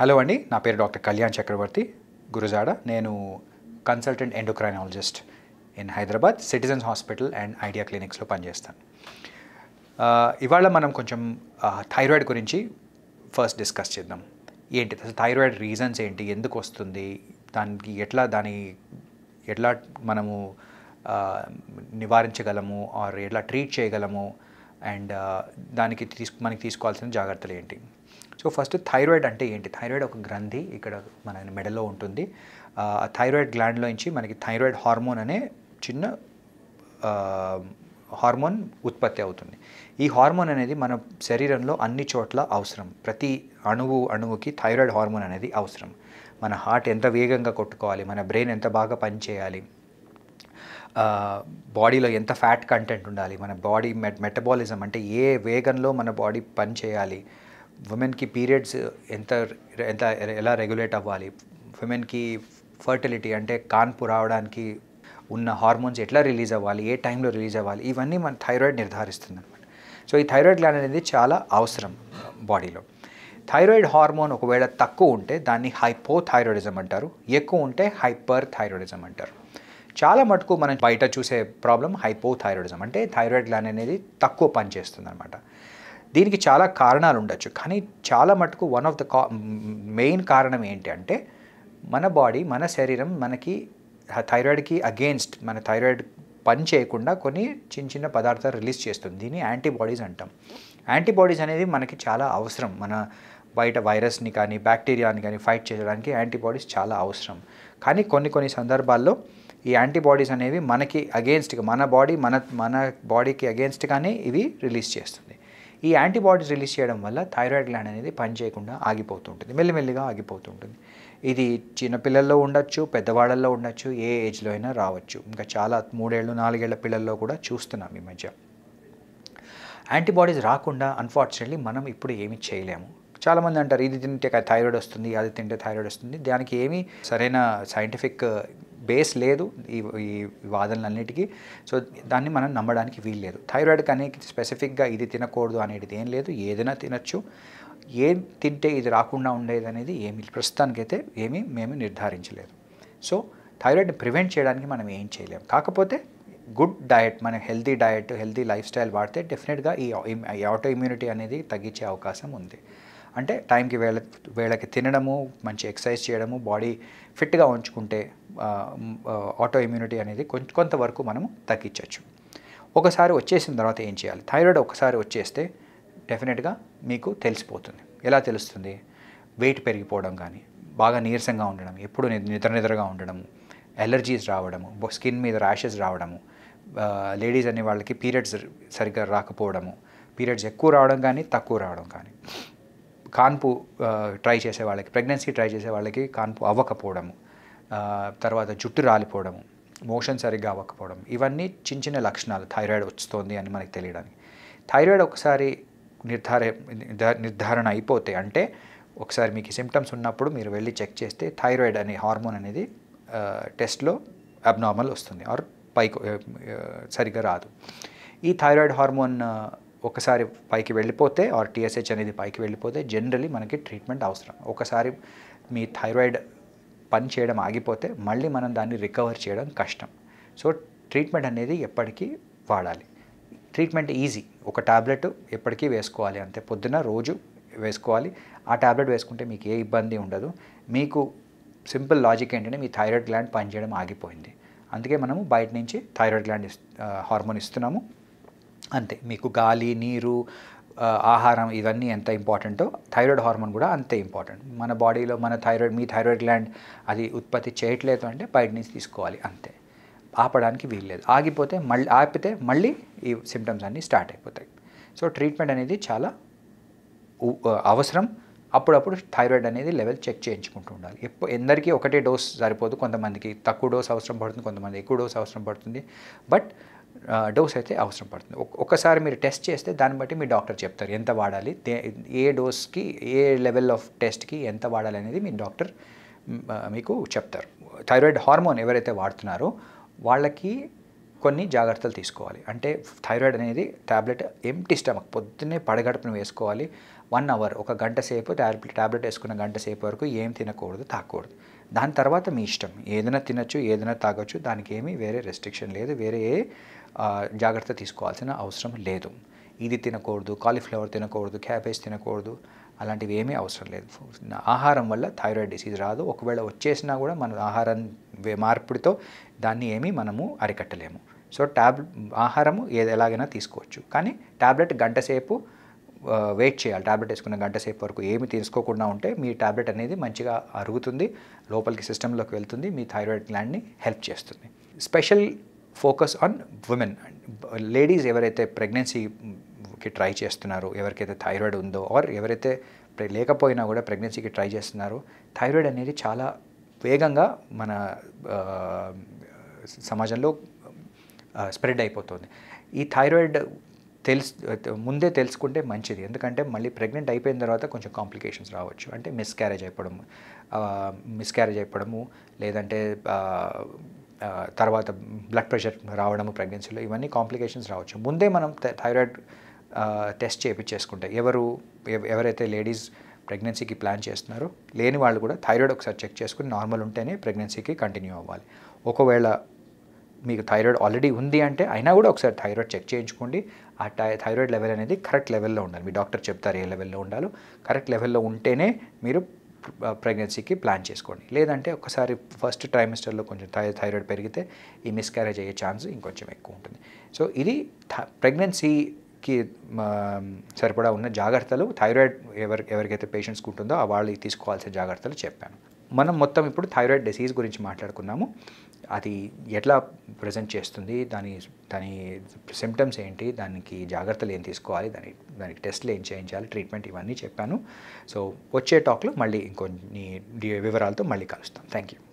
hello అండి నా పేరు డాక్టర్ కళ్యాణ్ చక్రవర్తి గురుజాడ నేను consultant endocrinologist in Hyderabad citizens hospital and idea క్లినిక్స్లో పనిచేస్తాను ఇవాళ మనం కొంచెం థైరాయిడ్ గురించి ఫస్ట్ డిస్కస్ చేద్దాం ఏంటి అసలు థైరాయిడ్ రీజన్స్ ఏంటి ఎందుకు వస్తుంది దానికి ఎట్లా దాని ఎట్లా మనము నివారించగలము ఆర్ ఎట్లా ట్రీట్ చేయగలము అండ్ దానికి తీసు మనకి తీసుకోవాల్సిన జాగ్రత్తలు ఏంటి సో ఫస్ట్ థైరాయిడ్ అంటే ఏంటి థైరాయిడ్ ఒక గ్రంథి ఇక్కడ మన మెడలో ఉంటుంది థైరాయిడ్ గ్లాండ్లో నుంచి మనకి థైరాయిడ్ హార్మోన్ అనే చిన్న హార్మోన్ ఉత్పత్తి అవుతుంది ఈ హార్మోన్ అనేది మన శరీరంలో అన్ని చోట్ల అవసరం ప్రతి అణువు అణువుకి థైరాయిడ్ హార్మోన్ అనేది అవసరం మన హార్ట్ ఎంత వేగంగా కొట్టుకోవాలి మన బ్రెయిన్ ఎంత బాగా పనిచేయాలి బాడీలో ఎంత ఫ్యాట్ కంటెంట్ ఉండాలి మన బాడీ మెట్ మెటబాలిజం అంటే ఏ వేగంలో మన బాడీ పనిచేయాలి ఉమెన్కి పీరియడ్స్ ఎంత ఎంత ఎలా రెగ్యులేట్ అవ్వాలి ఉమెన్కి ఫర్టిలిటీ అంటే కాన్పు రావడానికి ఉన్న హార్మోన్స్ ఎట్లా రిలీజ్ అవ్వాలి ఏ టైంలో రిలీజ్ అవ్వాలి ఇవన్నీ మన థైరాయిడ్ నిర్ధారిస్తుంది అనమాట సో ఈ థైరాయిడ్ గ్లాండ్ అనేది చాలా అవసరం బాడీలో థైరాయిడ్ హార్మోన్ ఒకవేళ తక్కువ ఉంటే దాన్ని హైపోథైరాయిడిజం అంటారు ఎక్కువ ఉంటే హైపర్ థైరాయిడిజం అంటారు చాలా మటుకు మనం బయట చూసే ప్రాబ్లం హైపోథైరాయిడిజం అంటే థైరాయిడ్ గ్లాండ్ అనేది తక్కువ పనిచేస్తుంది అనమాట దీనికి చాలా కారణాలు ఉండొచ్చు కానీ చాలా మటుకు వన్ ఆఫ్ ద కా మెయిన్ కారణం ఏంటి అంటే మన బాడీ మన శరీరం మనకి థైరాయిడ్కి అగేన్స్ట్ మన థైరాయిడ్ పని చేయకుండా కొన్ని చిన్న చిన్న పదార్థాలు రిలీజ్ చేస్తుంది దీన్ని యాంటీబాడీస్ అంటాం యాంటీబాడీస్ అనేది మనకి చాలా అవసరం మన బయట వైరస్ని కానీ బ్యాక్టీరియాని కానీ ఫైట్ చేయడానికి యాంటీబాడీస్ చాలా అవసరం కానీ కొన్ని కొన్ని సందర్భాల్లో ఈ యాంటీబాడీస్ అనేవి మనకి అగేన్స్ట్గా మన బాడీ మన మన బాడీకి అగేన్స్ట్గానే ఇవి రిలీజ్ చేస్తుంది ఈ యాంటీబాడీస్ రిలీజ్ చేయడం వల్ల థైరాయిడ్ గ్లాండ్ అనేది పనిచేయకుండా ఆగిపోతుంటుంది మెల్లిమెల్లిగా ఆగిపోతుంటుంది ఇది చిన్నపిల్లల్లో ఉండొచ్చు పెద్దవాళ్ళల్లో ఉండొచ్చు ఏ ఏజ్లో అయినా రావచ్చు ఇంకా చాలా మూడేళ్ళు నాలుగేళ్ల పిల్లల్లో కూడా చూస్తున్నాం ఈ మధ్య యాంటీబాడీస్ రాకుండా అన్ఫార్చునేట్లీ మనం ఇప్పుడు ఏమి చేయలేము చాలామంది అంటారు ఇది తింటే థైరాయిడ్ వస్తుంది అది తింటే థైరాయిడ్ వస్తుంది దానికి ఏమీ సరైన సైంటిఫిక్ బేస్ లేదు ఈ ఈ వాదనలన్నిటికీ సో దాన్ని మనం నమ్మడానికి వీలు లేదు థైరాయిడ్ కానీ స్పెసిఫిక్గా ఇది తినకూడదు అనేది ఏం లేదు ఏదైనా తినచ్చు ఏం తింటే ఇది రాకుండా ఉండేది అనేది ఏమి ప్రస్తుతానికైతే ఏమీ మేము నిర్ధారించలేదు సో థైరాయిడ్ని ప్రివెంట్ చేయడానికి మనం ఏం చేయలేము కాకపోతే గుడ్ డయట్ మన healthy diet healthy lifestyle వాడితే డెఫినెట్గా ఈ ఆటో ఇమ్యూనిటీ అనేది తగ్గించే అవకాశం ఉంది అంటే టైంకి వేళ వేళకి తినడము మంచి ఎక్సర్సైజ్ చేయడము బాడీ ఫిట్గా ఉంచుకుంటే ఆటో ఇమ్యూనిటీ అనేది కొంచెం కొంతవరకు మనము తగ్గించవచ్చు ఒకసారి వచ్చేసిన తర్వాత ఏం చేయాలి థైరాయిడ్ ఒకసారి వచ్చేస్తే డెఫినెట్గా మీకు తెలిసిపోతుంది ఎలా తెలుస్తుంది వెయిట్ పెరిగిపోవడం కానీ బాగా నీరసంగా ఉండడం ఎప్పుడు నిద్ర నిద్రగా ఉండడము ఎలర్జీస్ రావడము స్కిన్ మీద ర్యాషెస్ రావడము లేడీస్ అనే వాళ్ళకి పీరియడ్స్ సరిగ్గా రాకపోవడము పీరియడ్స్ ఎక్కువ రావడం కానీ తక్కువ రావడం కానీ కాన్పు ట్రై చేసే వాళ్ళకి ప్రెగ్నెన్సీ ట్రై చేసే వాళ్ళకి కాన్పు అవ్వకపోవడము తర్వాత జుట్టు రాలిపోవడము మోషన్ సరిగ్గా అవ్వకపోవడం ఇవన్నీ చిన్న చిన్న లక్షణాలు థైరాయిడ్ వస్తుంది అని మనకి తెలియడానికి థైరాయిడ్ ఒకసారి నిర్ధార నిర్ధారణ అయిపోతే అంటే ఒకసారి మీకు సిమ్టమ్స్ ఉన్నప్పుడు మీరు వెళ్ళి చెక్ చేస్తే థైరాయిడ్ అనే హార్మోన్ అనేది టెస్ట్లో అబ్నార్మల్ వస్తుంది ఆర్ పైకి సరిగ్గా రాదు ఈ థైరాయిడ్ హార్మోన్ ఒకసారి పైకి వెళ్ళిపోతే ఆర్ టీఎస్హెచ్ అనేది పైకి వెళ్ళిపోతే జనరలీ మనకి ట్రీట్మెంట్ అవసరం ఒకసారి మీ థైరాయిడ్ పని చేయడం ఆగిపోతే మళ్ళీ మనం దాన్ని రికవర్ చేయడం కష్టం సో ట్రీట్మెంట్ అనేది ఎప్పటికీ వాడాలి ట్రీట్మెంట్ ఈజీ ఒక టాబ్లెట్ ఎప్పటికీ వేసుకోవాలి అంతే పొద్దున రోజు వేసుకోవాలి ఆ టాబ్లెట్ వేసుకుంటే మీకు ఏ ఇబ్బంది ఉండదు మీకు సింపుల్ లాజిక్ ఏంటంటే మీ థైరాయిడ్ గ్లాండ్ పనిచేయడం ఆగిపోయింది అందుకే మనము బయట నుంచి థైరాయిడ్ గ్లాండ్ హార్మోన్ ఇస్తున్నాము అంతే మీకు గాలి నీరు ఆహారం ఇవన్నీ ఎంత ఇంపార్టెంటో థైరాయిడ్ హార్మోన్ కూడా అంతే ఇంపార్టెంట్ మన బాడీలో మన థైరాయిడ్ మీ థైరాయిడ్ గ్లాండ్ అది ఉత్పత్తి చేయట్లేదు అంటే బయట నుంచి తీసుకోవాలి అంతే ఆపడానికి వీల్లేదు ఆగిపోతే మళ్ళీ ఆపితే మళ్ళీ ఈ సిమ్టమ్స్ అన్నీ స్టార్ట్ అయిపోతాయి సో ట్రీట్మెంట్ అనేది చాలా అవసరం అప్పుడప్పుడు థైరాయిడ్ అనేది లెవెల్ చెక్ చేయించుకుంటూ ఉండాలి ఎప్పుడు ఎందరికీ ఒకటే డోస్ సరిపోదు కొంతమందికి తక్కువ డోస్ అవసరం పడుతుంది కొంతమంది ఎక్కువ డోస్ అవసరం పడుతుంది బట్ డోస్ అయితే అవసరం పడుతుంది ఒక్కసారి మీరు టెస్ట్ చేస్తే దాన్ని బట్టి మీ డాక్టర్ చెప్తారు ఎంత వాడాలి ఏ డోస్కి ఏ లెవెల్ ఆఫ్ టెస్ట్కి ఎంత వాడాలి అనేది మీ డాక్టర్ మీకు చెప్తారు థైరాయిడ్ హార్మోన్ ఎవరైతే వాడుతున్నారో వాళ్ళకి కొన్ని జాగ్రత్తలు తీసుకోవాలి అంటే థైరాయిడ్ అనేది ట్యాబ్లెట్ ఎంటీ స్టమక్ పొద్దున్నే పడగడుపును వేసుకోవాలి వన్ అవర్ ఒక గంట సేపు ట్యాబ్లెట్ ట్యాబ్లెట్ వేసుకున్న గంట సేపు వరకు ఏం తినకూడదు తాకూడదు దాని తర్వాత మీ ఇష్టం ఏదైనా తినచ్చు ఏదైనా తాగొచ్చు దానికి ఏమీ వేరే రెస్ట్రిక్షన్ లేదు వేరే జాగ్రత్త తీసుకోవాల్సిన అవసరం లేదు ఇది తినకూడదు కాలీఫ్లవర్ తినకూడదు క్యాబేజ్ తినకూడదు అలాంటివి ఏమీ అవసరం లేదు ఆహారం వల్ల థైరాయిడ్ డిసీజ్ రాదు ఒకవేళ వచ్చేసినా కూడా మన ఆహారం మార్పిడితో దాన్ని ఏమీ మనము అరికట్టలేము సో ట్యాబ్ ఆహారము ఏది ఎలాగైనా తీసుకోవచ్చు కానీ ట్యాబ్లెట్ గంట సేపు వెయిట్ చేయాలి ట్యాబ్లెట్ వేసుకున్న గంట సేపు వరకు ఏమి తీసుకోకుండా ఉంటే మీ ట్యాబ్లెట్ అనేది మంచిగా అరుగుతుంది లోపలికి సిస్టంలోకి వెళ్తుంది మీ థైరాయిడ్ గ్లాండ్ని హెల్ప్ చేస్తుంది special focus on women ladies ఎవరైతే ప్రెగ్నెన్సీకి ట్రై చేస్తున్నారో ఎవరికైతే థైరాయిడ్ ఉందో ఆర్ ఎవరైతే లేకపోయినా కూడా ప్రెగ్నెన్సీకి ట్రై చేస్తున్నారో థైరాయిడ్ అనేది చాలా వేగంగా మన సమాజంలో స్ప్రెడ్ అయిపోతుంది ఈ థైరాయిడ్ తెలుసు ముందే తెలుసుకుంటే మంచిది ఎందుకంటే మళ్ళీ ప్రెగ్నెంట్ అయిపోయిన తర్వాత కొంచెం కాంప్లికేషన్స్ రావచ్చు అంటే మిస్క్యారేజ్ అయిపోవడము మిస్క్యారేజ్ అయిపోవడము లేదంటే తర్వాత బ్లడ్ ప్రెషర్ రావడము ప్రెగ్నెన్సీలో ఇవన్నీ కాంప్లికేషన్స్ రావచ్చు ముందే మనం థైరాయిడ్ టెస్ట్ చేయించేసుకుంటే ఎవరు ఎవరైతే లేడీస్ ప్రెగ్నెన్సీకి ప్లాన్ చేస్తున్నారో లేని వాళ్ళు కూడా థైరాయిడ్ ఒకసారి చెక్ చేసుకుని నార్మల్ ఉంటేనే ప్రెగ్నెన్సీకి కంటిన్యూ అవ్వాలి ఒకవేళ మీకు థైరాయిడ్ ఆల్రెడీ ఉంది అంటే అయినా కూడా ఒకసారి థైరాయిడ్ చెక్ చేయించుకోండి ఆ టై థైరాయిడ్ లెవెల్ అనేది కరెక్ట్ లెవెల్లో ఉండాలి మీ డాక్టర్ చెప్తారు ఏ లెవెల్లో ఉండాలో కరెక్ట్ లెవెల్లో ఉంటేనే మీరు ప్రెగ్నెన్సీకి ప్లాన్ చేసుకోండి లేదంటే ఒకసారి ఫస్ట్ ట్రైమిస్టర్లో కొంచెం థై థైరాయిడ్ పెరిగితే ఈ మిస్క్యారేజ్ అయ్యే ఛాన్స్ ఇంకొంచెం ఎక్కువ ఉంటుంది సో ఇది ప్రెగ్నెన్సీకి సరిపడా ఉన్న జాగ్రత్తలు థైరాయిడ్ ఎవరి ఎవరికైతే పేషెంట్స్కి ఉంటుందో ఆ వాళ్ళు తీసుకోవాల్సిన జాగ్రత్తలు చెప్పాను మనం మొత్తం ఇప్పుడు థైరాయిడ్ డిసీజ్ గురించి మాట్లాడుకున్నాము అది ఎట్లా ప్రజెంట్ చేస్తుంది దాని దాని సిమ్టమ్స్ ఏంటి దానికి జాగ్రత్తలు ఏం తీసుకోవాలి దాని దానికి టెస్ట్లు ఏం చేయించాలి ట్రీట్మెంట్ ఇవన్నీ చెప్పాను సో వచ్చే టాక్లో మళ్ళీ ఇంకొన్ని వివరాలతో మళ్ళీ కలుస్తాం థ్యాంక్ యూ